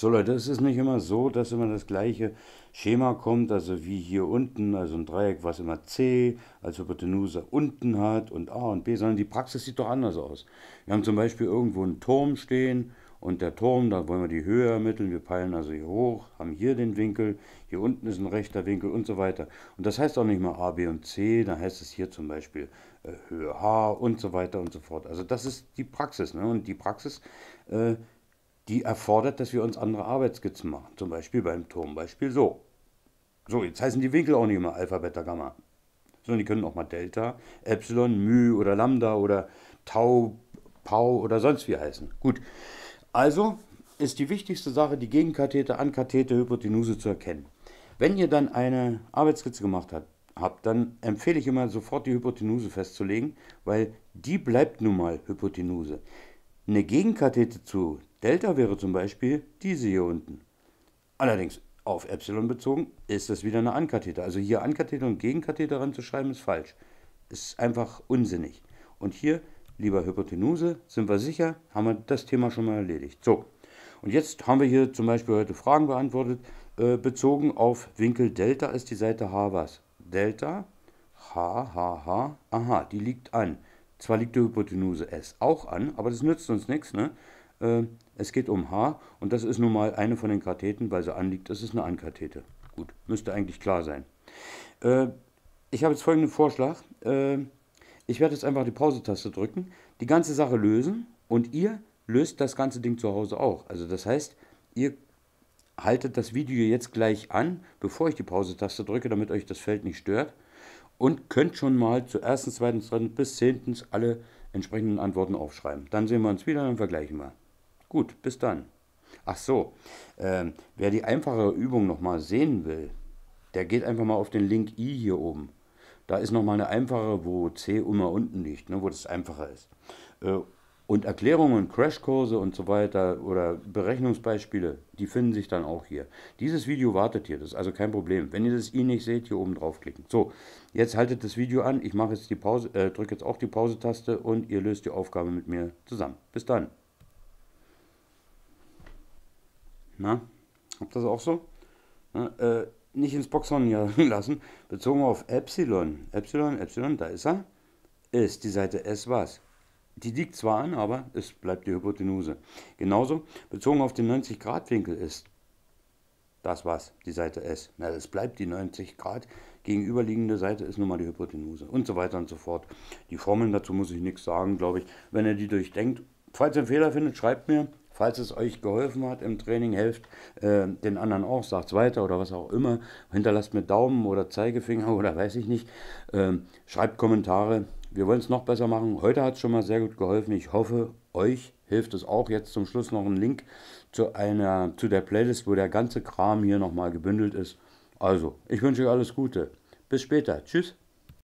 So Leute, es ist nicht immer so, dass immer das gleiche Schema kommt, also wie hier unten, also ein Dreieck, was immer C als Hypotenuse unten hat und A und B, sondern die Praxis sieht doch anders aus. Wir haben zum Beispiel irgendwo einen Turm stehen und der Turm, da wollen wir die Höhe ermitteln, wir peilen also hier hoch, haben hier den Winkel, hier unten ist ein rechter Winkel und so weiter. Und das heißt auch nicht mal A, B und C, da heißt es hier zum Beispiel äh, Höhe H und so weiter und so fort. Also das ist die Praxis ne? und die Praxis... Äh, die erfordert, dass wir uns andere Arbeitsskizzen machen. Zum Beispiel beim Turmbeispiel so. So, jetzt heißen die Winkel auch nicht immer Alpha, Beta, Gamma. Sondern die können auch mal Delta, Epsilon, Mu oder Lambda oder Tau, Pau oder sonst wie heißen. Gut, also ist die wichtigste Sache, die Gegenkathete, Ankathete, Hypotenuse zu erkennen. Wenn ihr dann eine Arbeitsskizze gemacht habt, habt, dann empfehle ich immer sofort die Hypotenuse festzulegen, weil die bleibt nun mal Hypotenuse. Eine Gegenkathete zu Delta wäre zum Beispiel diese hier unten. Allerdings auf Epsilon bezogen ist das wieder eine Ankathete. Also hier Ankathete und Gegenkathete ranzuschreiben ist falsch. Ist einfach unsinnig. Und hier, lieber Hypotenuse, sind wir sicher, haben wir das Thema schon mal erledigt. So, und jetzt haben wir hier zum Beispiel heute Fragen beantwortet. Äh, bezogen auf Winkel Delta ist die Seite H was? Delta, H, H, H, aha, die liegt an. Zwar liegt die Hypotenuse S auch an, aber das nützt uns nichts. Ne? Äh, es geht um H und das ist nun mal eine von den Katheten, weil sie anliegt, das ist eine Ankathete. Gut, müsste eigentlich klar sein. Äh, ich habe jetzt folgenden Vorschlag. Äh, ich werde jetzt einfach die Pause-Taste drücken, die ganze Sache lösen und ihr löst das ganze Ding zu Hause auch. Also das heißt, ihr haltet das Video jetzt gleich an, bevor ich die Pause-Taste drücke, damit euch das Feld nicht stört und könnt schon mal zu erstens, zweitens, drittens bis 10. alle entsprechenden Antworten aufschreiben. Dann sehen wir uns wieder und vergleichen wir. Gut, bis dann. Ach so, äh, wer die einfache Übung nochmal sehen will, der geht einfach mal auf den Link i hier oben. Da ist nochmal eine einfache, wo C immer unten liegt, ne, wo das einfacher ist. Äh, und Erklärungen, Crashkurse und so weiter oder Berechnungsbeispiele, die finden sich dann auch hier. Dieses Video wartet hier, das ist also kein Problem. Wenn ihr das i eh nicht seht, hier oben draufklicken. So, jetzt haltet das Video an. Ich mache jetzt die Pause, äh, drücke jetzt auch die Pause-Taste und ihr löst die Aufgabe mit mir zusammen. Bis dann. Na, habt ihr das auch so? Na, äh, nicht ins Boxhorn lassen. Bezogen auf Epsilon. Epsilon, Epsilon, da ist er. Ist die Seite S was? Die liegt zwar an, aber es bleibt die Hypotenuse. Genauso bezogen auf den 90-Grad-Winkel ist das was, die Seite S. Na, es bleibt die 90 Grad. Gegenüberliegende Seite ist nun mal die Hypotenuse und so weiter und so fort. Die Formeln dazu muss ich nichts sagen, glaube ich. Wenn ihr die durchdenkt, falls ihr einen Fehler findet, schreibt mir. Falls es euch geholfen hat im Training, helft äh, den anderen auch, sagt es weiter oder was auch immer. Hinterlasst mir Daumen oder Zeigefinger oder weiß ich nicht. Ähm, schreibt Kommentare, wir wollen es noch besser machen. Heute hat es schon mal sehr gut geholfen. Ich hoffe, euch hilft es auch. Jetzt zum Schluss noch ein Link zu, einer, zu der Playlist, wo der ganze Kram hier nochmal gebündelt ist. Also, ich wünsche euch alles Gute. Bis später. Tschüss.